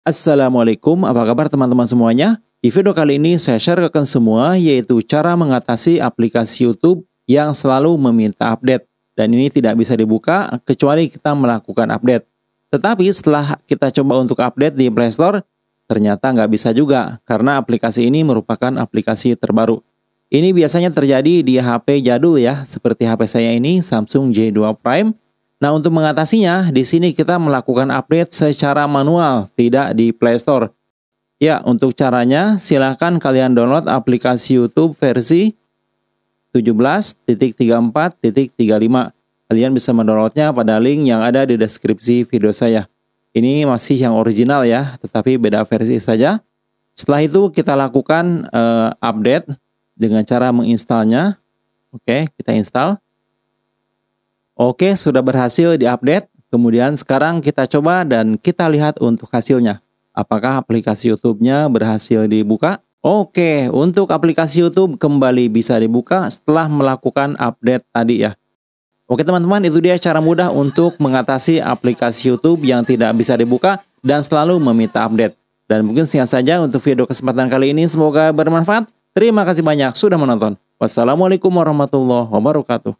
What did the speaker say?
Assalamualaikum, apa kabar teman-teman semuanya? Di video kali ini saya share ke semua yaitu cara mengatasi aplikasi YouTube yang selalu meminta update dan ini tidak bisa dibuka kecuali kita melakukan update. Tetapi setelah kita coba untuk update di Play Store, ternyata nggak bisa juga karena aplikasi ini merupakan aplikasi terbaru. Ini biasanya terjadi di HP jadul ya, seperti HP saya ini Samsung J2 Prime Nah, untuk mengatasinya, di sini kita melakukan update secara manual, tidak di Play Store. Ya, untuk caranya, silahkan kalian download aplikasi YouTube versi 17.34.35. Kalian bisa mendownloadnya pada link yang ada di deskripsi video saya. Ini masih yang original ya, tetapi beda versi saja. Setelah itu kita lakukan uh, update dengan cara menginstalnya. Oke, kita install. Oke, sudah berhasil diupdate. Kemudian sekarang kita coba dan kita lihat untuk hasilnya. Apakah aplikasi YouTube-nya berhasil dibuka? Oke, untuk aplikasi YouTube kembali bisa dibuka setelah melakukan update tadi ya. Oke teman-teman, itu dia cara mudah untuk mengatasi aplikasi YouTube yang tidak bisa dibuka dan selalu meminta update. Dan mungkin sekian saja untuk video kesempatan kali ini. Semoga bermanfaat. Terima kasih banyak sudah menonton. Wassalamualaikum warahmatullahi wabarakatuh.